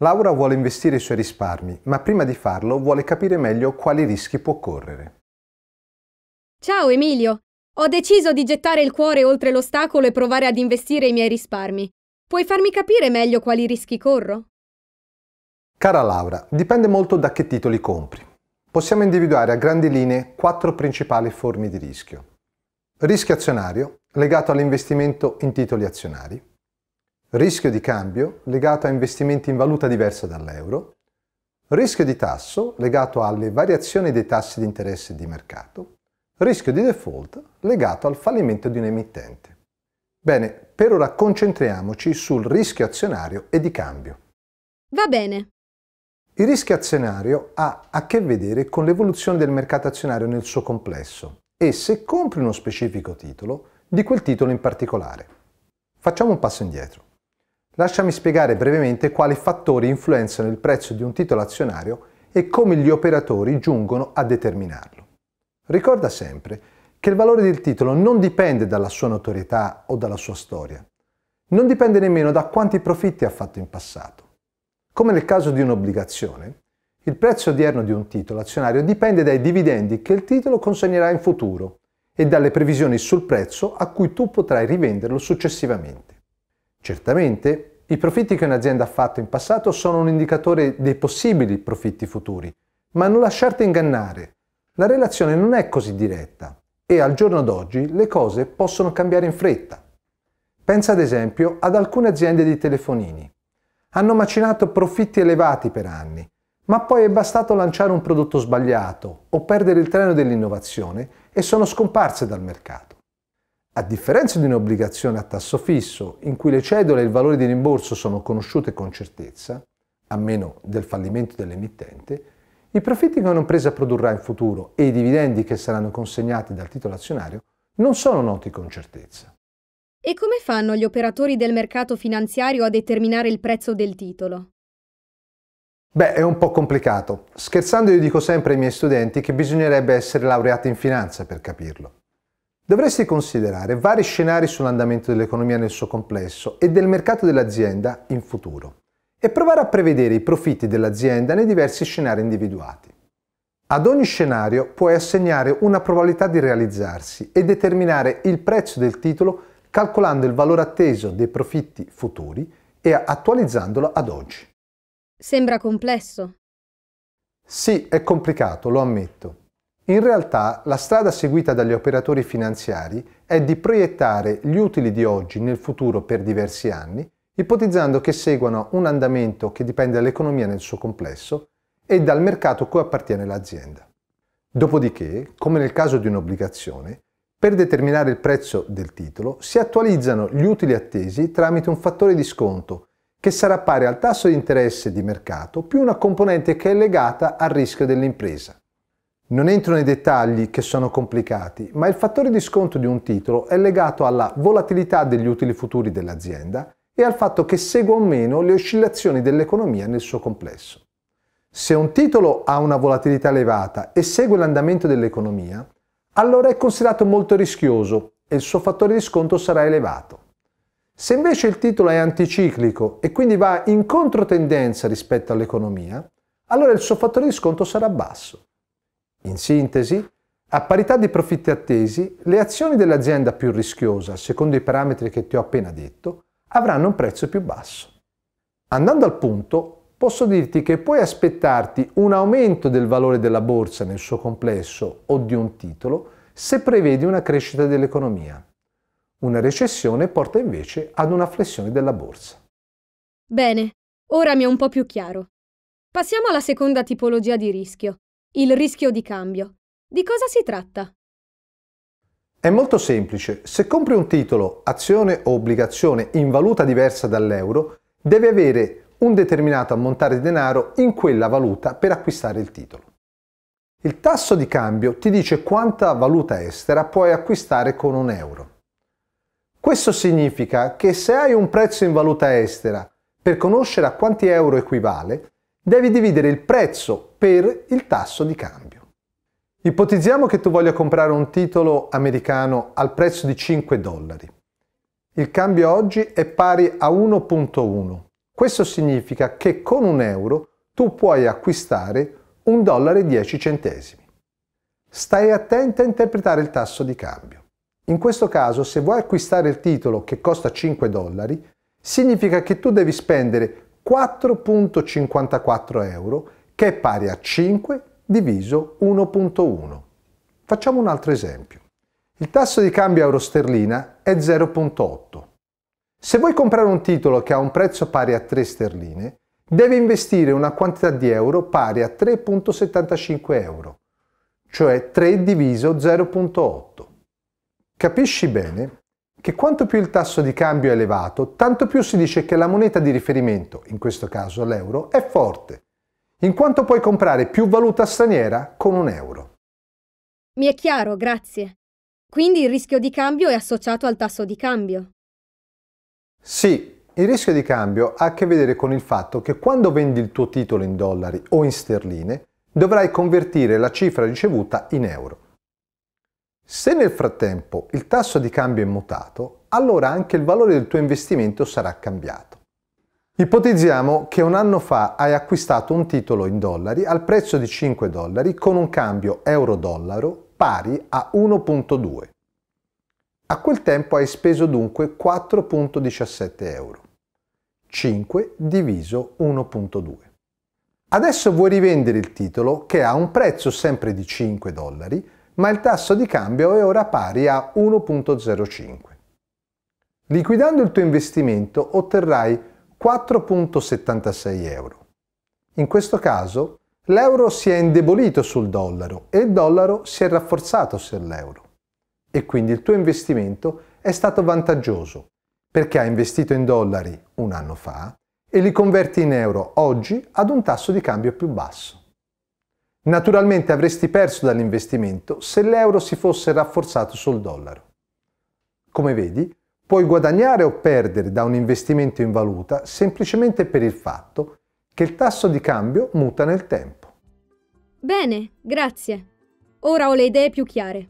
Laura vuole investire i suoi risparmi, ma prima di farlo vuole capire meglio quali rischi può correre. Ciao Emilio, ho deciso di gettare il cuore oltre l'ostacolo e provare ad investire i miei risparmi. Puoi farmi capire meglio quali rischi corro? Cara Laura, dipende molto da che titoli compri. Possiamo individuare a grandi linee quattro principali forme di rischio. Rischio azionario, legato all'investimento in titoli azionari rischio di cambio legato a investimenti in valuta diversa dall'euro, rischio di tasso legato alle variazioni dei tassi di interesse di mercato, rischio di default legato al fallimento di un emittente. Bene, per ora concentriamoci sul rischio azionario e di cambio. Va bene. Il rischio azionario ha a che vedere con l'evoluzione del mercato azionario nel suo complesso e se compri uno specifico titolo, di quel titolo in particolare. Facciamo un passo indietro. Lasciami spiegare brevemente quali fattori influenzano il prezzo di un titolo azionario e come gli operatori giungono a determinarlo. Ricorda sempre che il valore del titolo non dipende dalla sua notorietà o dalla sua storia. Non dipende nemmeno da quanti profitti ha fatto in passato. Come nel caso di un'obbligazione, il prezzo odierno di un titolo azionario dipende dai dividendi che il titolo consegnerà in futuro e dalle previsioni sul prezzo a cui tu potrai rivenderlo successivamente. Certamente, i profitti che un'azienda ha fatto in passato sono un indicatore dei possibili profitti futuri, ma non lasciarti ingannare. La relazione non è così diretta e al giorno d'oggi le cose possono cambiare in fretta. Pensa ad esempio ad alcune aziende di telefonini. Hanno macinato profitti elevati per anni, ma poi è bastato lanciare un prodotto sbagliato o perdere il treno dell'innovazione e sono scomparse dal mercato. A differenza di un'obbligazione a tasso fisso, in cui le cedole e il valore di rimborso sono conosciute con certezza, a meno del fallimento dell'emittente, i profitti che un'impresa produrrà in futuro e i dividendi che saranno consegnati dal titolo azionario non sono noti con certezza. E come fanno gli operatori del mercato finanziario a determinare il prezzo del titolo? Beh, è un po' complicato. Scherzando io dico sempre ai miei studenti che bisognerebbe essere laureati in finanza per capirlo. Dovresti considerare vari scenari sull'andamento dell'economia nel suo complesso e del mercato dell'azienda in futuro e provare a prevedere i profitti dell'azienda nei diversi scenari individuati. Ad ogni scenario puoi assegnare una probabilità di realizzarsi e determinare il prezzo del titolo calcolando il valore atteso dei profitti futuri e attualizzandolo ad oggi. Sembra complesso. Sì, è complicato, lo ammetto. In realtà la strada seguita dagli operatori finanziari è di proiettare gli utili di oggi nel futuro per diversi anni, ipotizzando che seguano un andamento che dipende dall'economia nel suo complesso e dal mercato cui appartiene l'azienda. Dopodiché, come nel caso di un'obbligazione, per determinare il prezzo del titolo si attualizzano gli utili attesi tramite un fattore di sconto che sarà pari al tasso di interesse di mercato più una componente che è legata al rischio dell'impresa. Non entro nei dettagli che sono complicati, ma il fattore di sconto di un titolo è legato alla volatilità degli utili futuri dell'azienda e al fatto che segua o meno le oscillazioni dell'economia nel suo complesso. Se un titolo ha una volatilità elevata e segue l'andamento dell'economia, allora è considerato molto rischioso e il suo fattore di sconto sarà elevato. Se invece il titolo è anticiclico e quindi va in controtendenza rispetto all'economia, allora il suo fattore di sconto sarà basso. In sintesi, a parità di profitti attesi, le azioni dell'azienda più rischiosa, secondo i parametri che ti ho appena detto, avranno un prezzo più basso. Andando al punto, posso dirti che puoi aspettarti un aumento del valore della borsa nel suo complesso o di un titolo se prevedi una crescita dell'economia. Una recessione porta invece ad una flessione della borsa. Bene, ora mi è un po' più chiaro. Passiamo alla seconda tipologia di rischio, il rischio di cambio. Di cosa si tratta? È molto semplice. Se compri un titolo, azione o obbligazione in valuta diversa dall'euro, devi avere un determinato ammontare di denaro in quella valuta per acquistare il titolo. Il tasso di cambio ti dice quanta valuta estera puoi acquistare con un euro. Questo significa che se hai un prezzo in valuta estera per conoscere a quanti euro equivale, devi dividere il prezzo per il tasso di cambio. Ipotizziamo che tu voglia comprare un titolo americano al prezzo di 5 dollari. Il cambio oggi è pari a 1.1. Questo significa che con un euro tu puoi acquistare 1 dollaro e 10 centesimi. Stai attento a interpretare il tasso di cambio. In questo caso, se vuoi acquistare il titolo che costa 5 dollari, significa che tu devi spendere 4.54 euro che è pari a 5 diviso 1.1. Facciamo un altro esempio. Il tasso di cambio euro-sterlina è 0.8. Se vuoi comprare un titolo che ha un prezzo pari a 3 sterline, devi investire una quantità di euro pari a 3.75 euro, cioè 3 diviso 0.8. Capisci bene che quanto più il tasso di cambio è elevato, tanto più si dice che la moneta di riferimento, in questo caso l'euro, è forte, in quanto puoi comprare più valuta straniera con un euro. Mi è chiaro, grazie. Quindi il rischio di cambio è associato al tasso di cambio. Sì, il rischio di cambio ha a che vedere con il fatto che quando vendi il tuo titolo in dollari o in sterline, dovrai convertire la cifra ricevuta in euro. Se nel frattempo il tasso di cambio è mutato, allora anche il valore del tuo investimento sarà cambiato. Ipotizziamo che un anno fa hai acquistato un titolo in dollari al prezzo di 5 dollari con un cambio euro-dollaro pari a 1.2. A quel tempo hai speso dunque 4.17 euro. 5 diviso 1.2. Adesso vuoi rivendere il titolo che ha un prezzo sempre di 5 dollari ma il tasso di cambio è ora pari a 1.05. Liquidando il tuo investimento otterrai 4.76 euro. In questo caso l'euro si è indebolito sul dollaro e il dollaro si è rafforzato sull'euro. E quindi il tuo investimento è stato vantaggioso perché hai investito in dollari un anno fa e li converti in euro oggi ad un tasso di cambio più basso. Naturalmente avresti perso dall'investimento se l'euro si fosse rafforzato sul dollaro. Come vedi, puoi guadagnare o perdere da un investimento in valuta semplicemente per il fatto che il tasso di cambio muta nel tempo. Bene, grazie. Ora ho le idee più chiare.